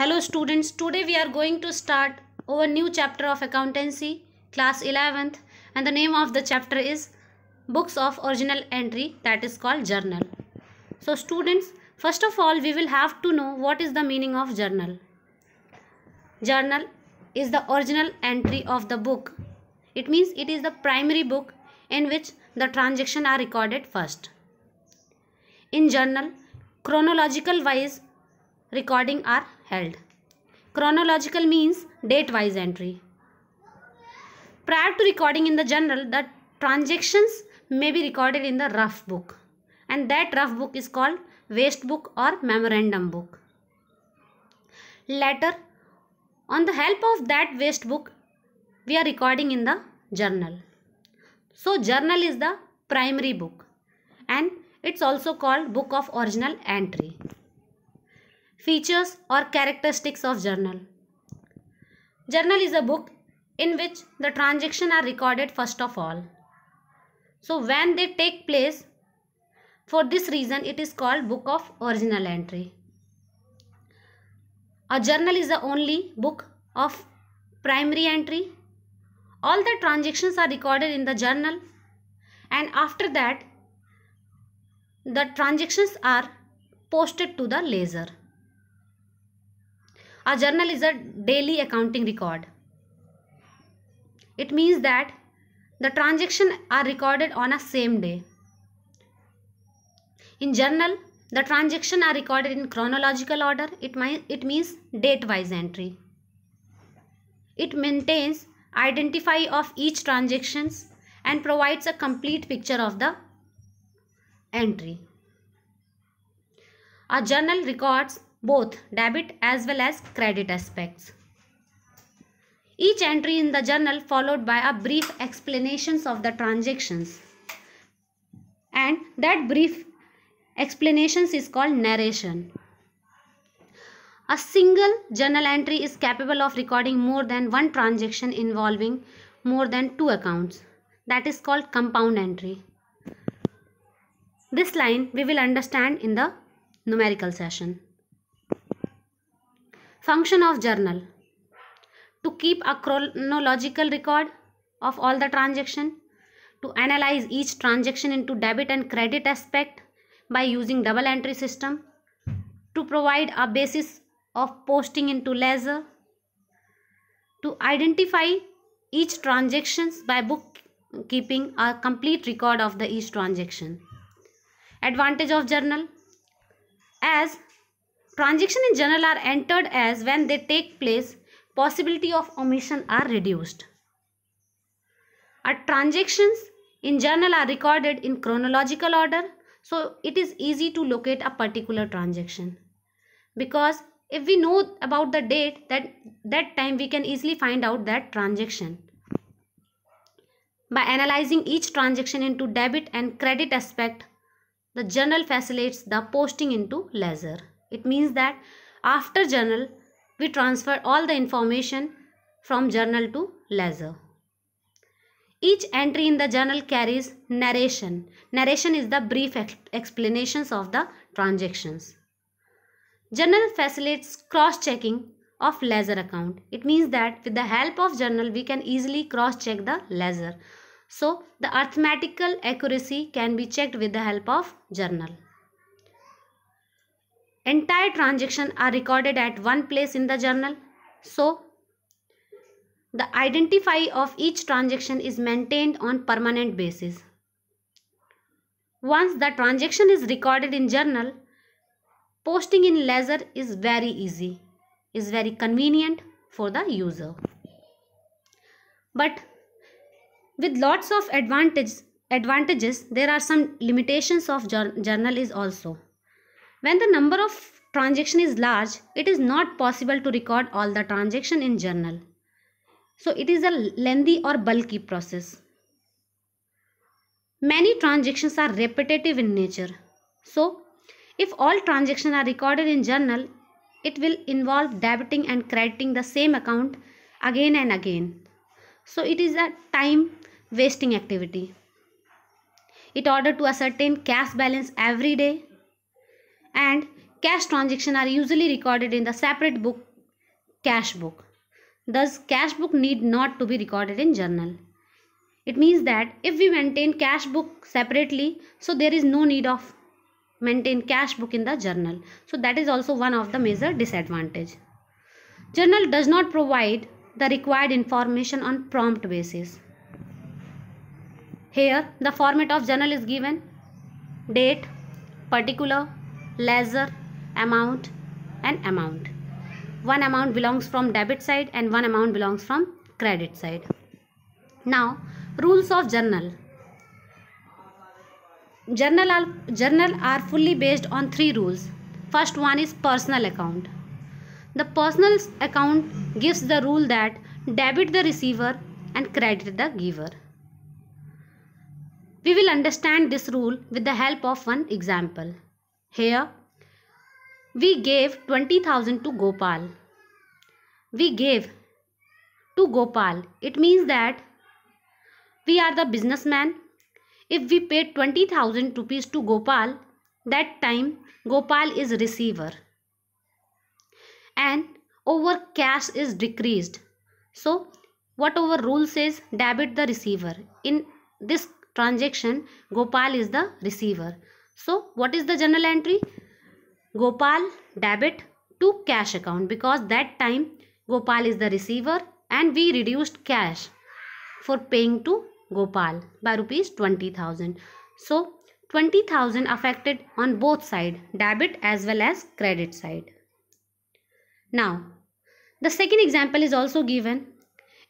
Hello students, today we are going to start our new chapter of accountancy, class 11th and the name of the chapter is Books of Original Entry that is called Journal. So students, first of all we will have to know what is the meaning of journal. Journal is the original entry of the book. It means it is the primary book in which the transactions are recorded first. In journal, chronological wise recording are held. Chronological means date-wise entry. Prior to recording in the journal, the transactions may be recorded in the rough book and that rough book is called waste book or memorandum book. Later, on the help of that waste book, we are recording in the journal. So, journal is the primary book and it's also called book of original entry features or characteristics of journal. Journal is a book in which the transactions are recorded first of all. So when they take place, for this reason it is called book of original entry. A journal is the only book of primary entry. All the transactions are recorded in the journal and after that the transactions are posted to the ledger a journal is a daily accounting record it means that the transactions are recorded on a same day in journal the transactions are recorded in chronological order it it means date wise entry it maintains identify of each transactions and provides a complete picture of the entry a journal records both debit as well as credit aspects. Each entry in the journal followed by a brief explanations of the transactions and that brief explanations is called narration. A single journal entry is capable of recording more than one transaction involving more than two accounts. That is called compound entry. This line we will understand in the numerical session. Function of journal. To keep a chronological record of all the transaction. To analyze each transaction into debit and credit aspect by using double entry system. To provide a basis of posting into ledger. To identify each transactions by book keeping a complete record of the each transaction. Advantage of journal. As Transactions in general are entered as when they take place, possibility of omission are reduced. Our transactions in general are recorded in chronological order, so it is easy to locate a particular transaction. Because if we know about the date, that, that time we can easily find out that transaction. By analyzing each transaction into debit and credit aspect, the journal facilitates the posting into ledger. It means that after journal, we transfer all the information from journal to ledger. Each entry in the journal carries narration. Narration is the brief explanations of the transactions. Journal facilitates cross-checking of ledger account. It means that with the help of journal, we can easily cross-check the ledger. So, the arithmetical accuracy can be checked with the help of journal entire transaction are recorded at one place in the journal. So, the identify of each transaction is maintained on permanent basis. Once the transaction is recorded in journal, posting in ledger is very easy, is very convenient for the user. But with lots of advantages, advantages there are some limitations of journal is also. When the number of transaction is large, it is not possible to record all the transaction in journal. So it is a lengthy or bulky process. Many transactions are repetitive in nature. So if all transactions are recorded in journal, it will involve debiting and crediting the same account again and again. So it is a time wasting activity. In order to ascertain cash balance every day, and cash transaction are usually recorded in the separate book cash book thus cash book need not to be recorded in journal it means that if we maintain cash book separately so there is no need of maintain cash book in the journal so that is also one of the major disadvantage journal does not provide the required information on prompt basis here the format of journal is given date particular lesser amount and amount one amount belongs from debit side and one amount belongs from credit side now rules of journal journal are, journal are fully based on three rules first one is personal account the personal account gives the rule that debit the receiver and credit the giver we will understand this rule with the help of one example here, we gave 20,000 to Gopal. We gave to Gopal. It means that we are the businessman. If we paid 20,000 rupees to Gopal, that time Gopal is receiver. And over cash is decreased. So, whatever rule says debit the receiver. In this transaction, Gopal is the receiver. So what is the journal entry? Gopal debit to cash account because that time Gopal is the receiver and we reduced cash for paying to Gopal by rupees 20,000. So 20,000 affected on both side debit as well as credit side. Now the second example is also given.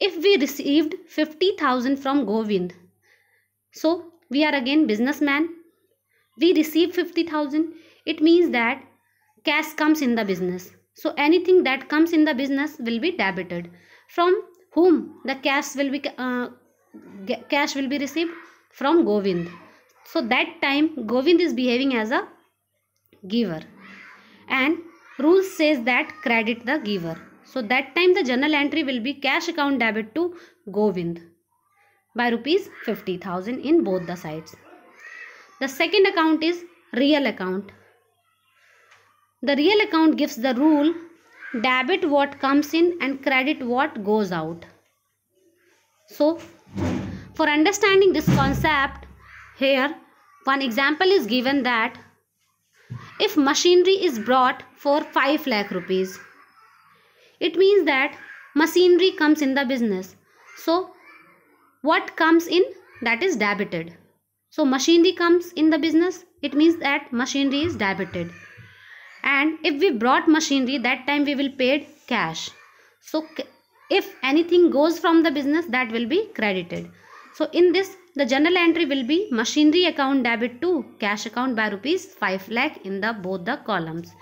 If we received 50,000 from Govind. So we are again businessman we receive 50000 it means that cash comes in the business so anything that comes in the business will be debited from whom the cash will be uh, cash will be received from govind so that time govind is behaving as a giver and rule says that credit the giver so that time the journal entry will be cash account debit to govind by rupees 50000 in both the sides the second account is real account. The real account gives the rule debit what comes in and credit what goes out. So, for understanding this concept, here one example is given that if machinery is brought for 5 lakh rupees, it means that machinery comes in the business. So, what comes in that is debited. So machinery comes in the business. It means that machinery is debited. And if we brought machinery, that time we will paid cash. So if anything goes from the business, that will be credited. So in this, the general entry will be machinery account debit to cash account by rupees 5 lakh in the both the columns.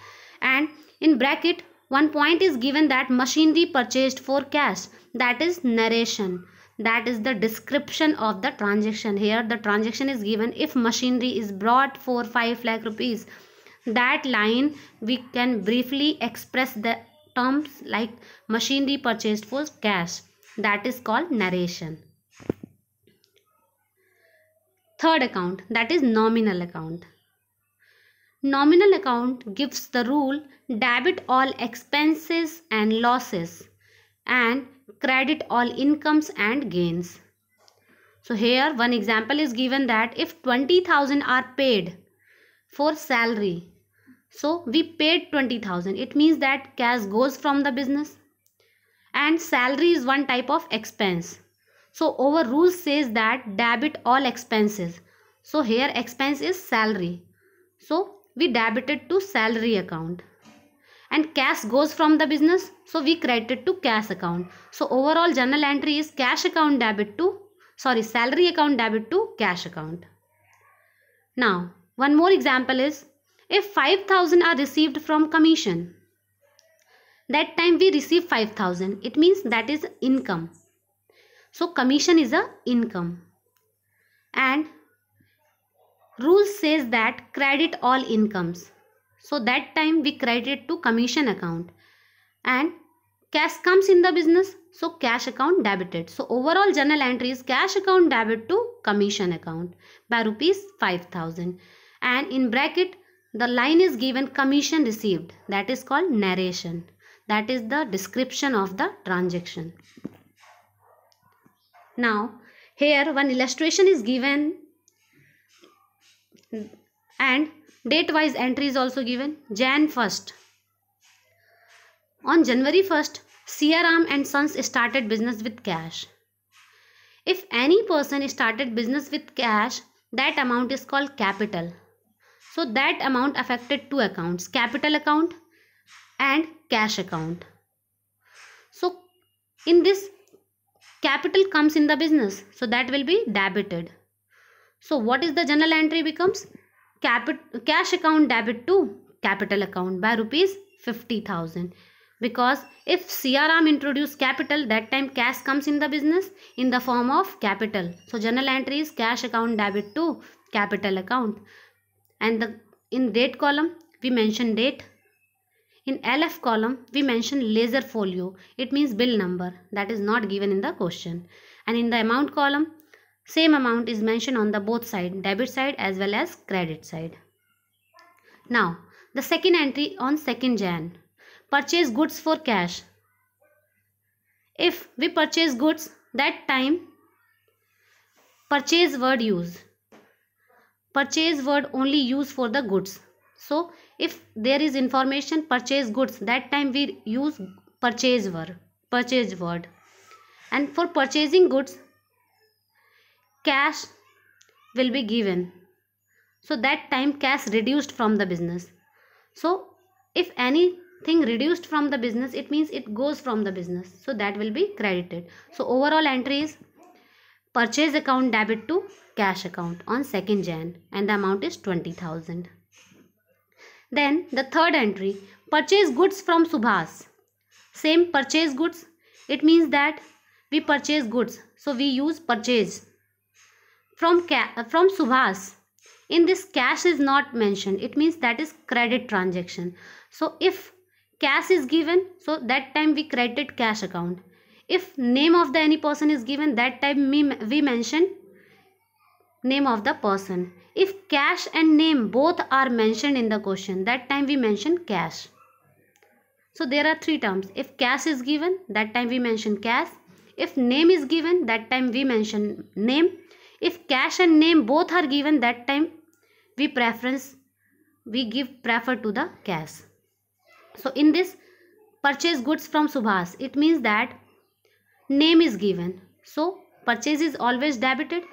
And in bracket, one point is given that machinery purchased for cash. That is narration that is the description of the transaction here the transaction is given if machinery is brought for 5 lakh rupees that line we can briefly express the terms like machinery purchased for cash that is called narration third account that is nominal account nominal account gives the rule debit all expenses and losses and credit all incomes and gains. So here one example is given that if 20,000 are paid for salary. So we paid 20,000. It means that cash goes from the business and salary is one type of expense. So our rule says that debit all expenses. So here expense is salary. So we debited to salary account and cash goes from the business so we credit it to cash account so overall journal entry is cash account debit to sorry salary account debit to cash account now one more example is if 5000 are received from commission that time we receive 5000 it means that is income so commission is a income and rule says that credit all incomes so that time we credited to commission account and cash comes in the business. So cash account debited. So overall journal entry is cash account debit to commission account by rupees 5000 and in bracket the line is given commission received that is called narration. That is the description of the transaction. Now here one illustration is given and Date wise entry is also given Jan 1st. On January 1st, CRM and Sons started business with cash. If any person started business with cash, that amount is called capital. So that amount affected two accounts, capital account and cash account. So in this capital comes in the business so that will be debited so what is the general entry becomes capit cash account debit to capital account by rupees 50000 because if crm introduce capital that time cash comes in the business in the form of capital so general entry is cash account debit to capital account and the in date column we mention date in LF column, we mention laser folio. It means bill number. That is not given in the question. And in the amount column, same amount is mentioned on the both side, debit side as well as credit side. Now, the second entry on 2nd Jan. Purchase goods for cash. If we purchase goods, that time purchase word use. Purchase word only use for the goods. So, if there is information purchase goods, that time we use purchase word. Purchase word. And for purchasing goods, cash will be given so that time cash reduced from the business so if anything reduced from the business it means it goes from the business so that will be credited so overall entry is purchase account debit to cash account on 2nd jan and the amount is 20000 then the third entry purchase goods from subhas same purchase goods it means that we purchase goods so we use purchase from, from Subhas. In this cash is not mentioned. It means that is credit transaction. So if cash is given, so that time we credit cash account. If name of the any person is given, that time we, we mention name of the person. If cash and name both are mentioned in the question, that time we mention cash. So there are three terms. If cash is given, that time we mention cash. If name is given, that time we mention name. If cash and name both are given that time, we preference, we give prefer to the cash. So in this purchase goods from Subhas, it means that name is given. So purchase is always debited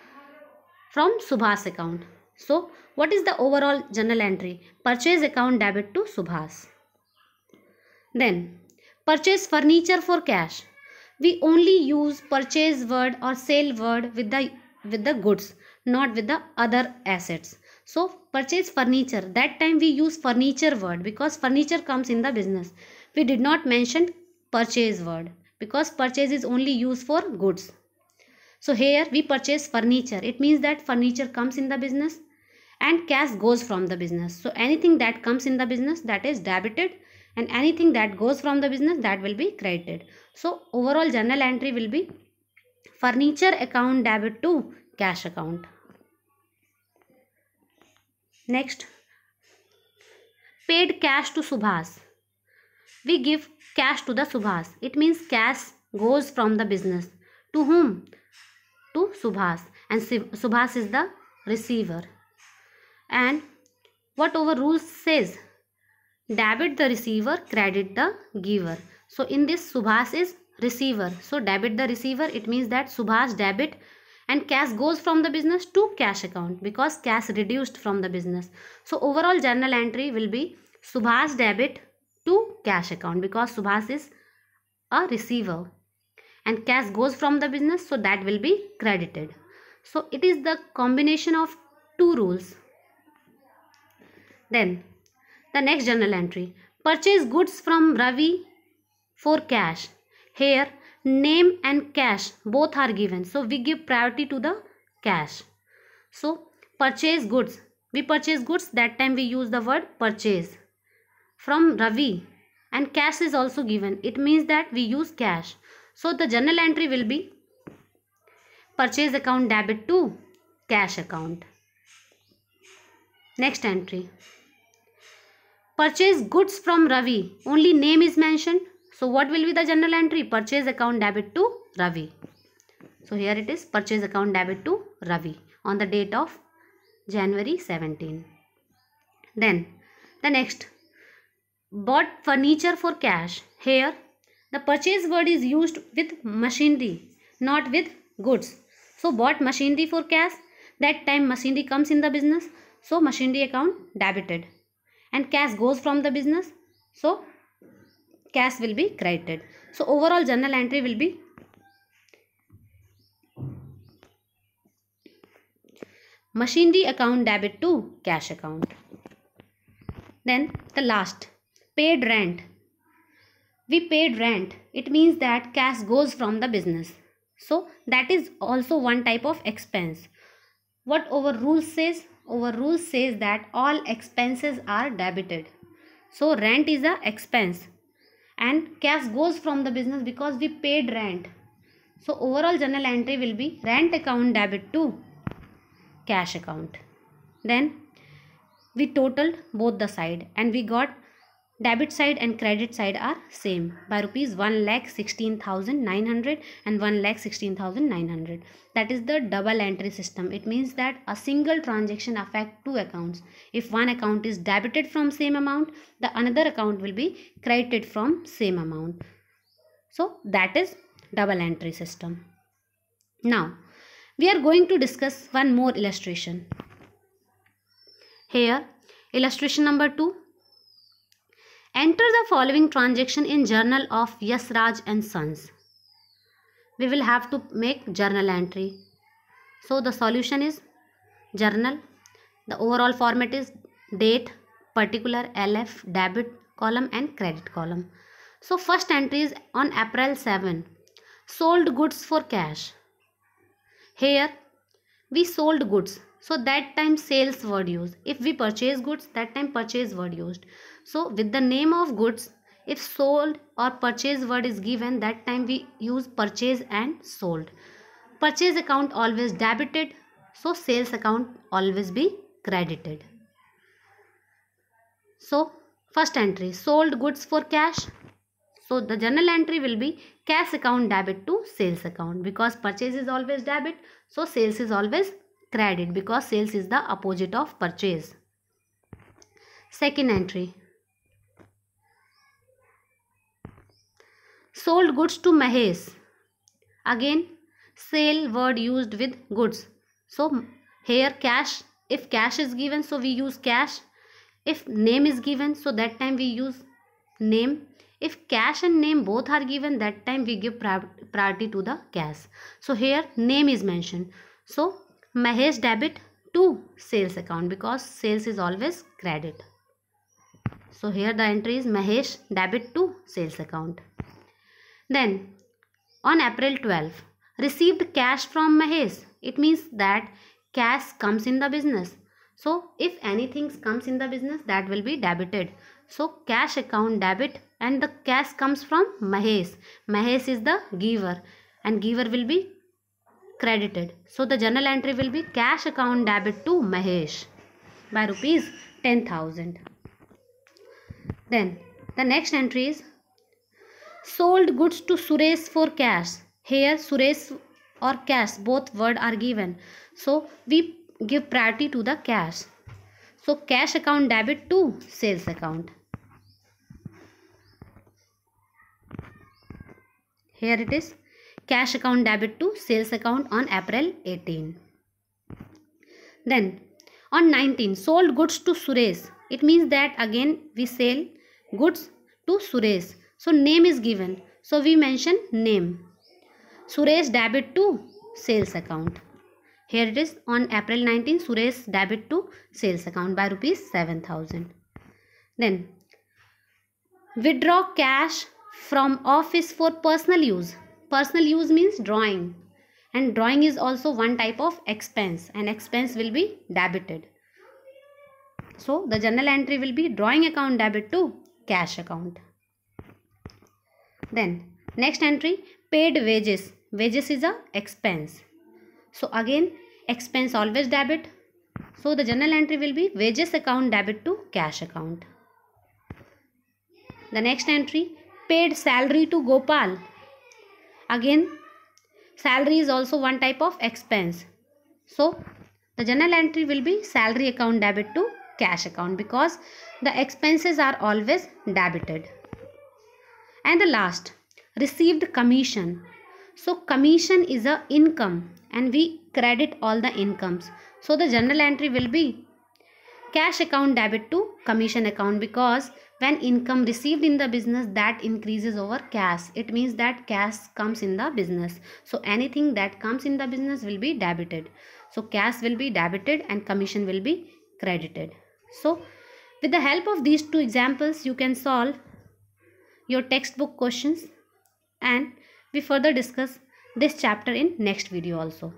from Subhas account. So what is the overall journal entry? Purchase account debit to Subhas. Then purchase furniture for cash. We only use purchase word or sale word with the with the goods not with the other assets so purchase furniture that time we use furniture word because furniture comes in the business we did not mention purchase word because purchase is only used for goods so here we purchase furniture it means that furniture comes in the business and cash goes from the business so anything that comes in the business that is debited and anything that goes from the business that will be credited so overall journal entry will be furniture account debit to cash account next paid cash to Subhash we give cash to the Subhash it means cash goes from the business to home to Subhash and Subhash is the receiver and what our rule says debit the receiver credit the giver so in this Subhash is receiver. So debit the receiver, it means that Subhash debit and cash goes from the business to cash account because cash reduced from the business. So overall journal entry will be Subhash debit to cash account because Subhash is a receiver and cash goes from the business so that will be credited. So it is the combination of two rules. Then the next journal entry purchase goods from Ravi for cash here name and cash both are given so we give priority to the cash so purchase goods we purchase goods that time we use the word purchase from ravi and cash is also given it means that we use cash so the journal entry will be purchase account debit to cash account next entry purchase goods from ravi only name is mentioned so what will be the general entry? Purchase account debit to Ravi. So here it is purchase account debit to Ravi on the date of January 17. Then the next bought furniture for cash. Here the purchase word is used with machinery not with goods. So bought machinery for cash. That time machinery comes in the business. So machinery account debited and cash goes from the business. So cash will be credited. So overall journal entry will be machinery account debit to cash account. Then the last paid rent. We paid rent. It means that cash goes from the business. So that is also one type of expense. What our rule says? Our rule says that all expenses are debited. So rent is a expense and cash goes from the business because we paid rent so overall journal entry will be rent account debit to cash account then we totaled both the side and we got Debit side and credit side are same by rupees 1 lakh 16,900 and 1 lakh 16,900. That is the double entry system. It means that a single transaction affect two accounts. If one account is debited from same amount, the another account will be credited from same amount. So that is double entry system. Now we are going to discuss one more illustration. Here illustration number 2 Enter the following transaction in journal of Yasraj and Sons. We will have to make journal entry. So the solution is journal. The overall format is date, particular, LF, debit column and credit column. So first entry is on April 7. Sold goods for cash. Here we sold goods so that time sales were used if we purchase goods that time purchase were used so with the name of goods if sold or purchase word is given that time we use purchase and sold purchase account always debited so sales account always be credited so first entry sold goods for cash so the journal entry will be cash account debit to sales account because purchase is always debit so sales is always credit because sales is the opposite of purchase second entry sold goods to Mahesh. Again, sale word used with goods. So here cash, if cash is given, so we use cash. If name is given, so that time we use name. If cash and name both are given, that time we give priority to the cash. So here name is mentioned. So Mahesh debit to sales account because sales is always credit. So here the entry is Mahesh debit to sales account. Then on April 12, received cash from Mahesh. It means that cash comes in the business. So if anything comes in the business that will be debited. So cash account debit and the cash comes from Mahesh. Mahesh is the giver and giver will be credited. So the journal entry will be cash account debit to Mahesh by rupees 10,000. Then the next entry is sold goods to Suresh for cash. Here Suresh or cash both word are given. So we give priority to the cash. So cash account debit to sales account. Here it is cash account debit to sales account on April 18. Then on 19 sold goods to Suresh. It means that again we sell goods to Suresh so name is given. So we mention name. Suresh debit to sales account. Here it is on April 19 Suresh debit to sales account by rupees 7000. Then withdraw cash from office for personal use. Personal use means drawing and drawing is also one type of expense and expense will be debited. So the journal entry will be drawing account debit to cash account. Then next entry paid wages. Wages is a expense. So again expense always debit. So the general entry will be wages account debit to cash account. The next entry paid salary to Gopal. Again salary is also one type of expense. So the general entry will be salary account debit to cash account because the expenses are always debited and the last received commission so commission is a income and we credit all the incomes so the journal entry will be cash account debit to commission account because when income received in the business that increases over cash it means that cash comes in the business so anything that comes in the business will be debited so cash will be debited and commission will be credited so with the help of these two examples you can solve your textbook questions and we further discuss this chapter in next video also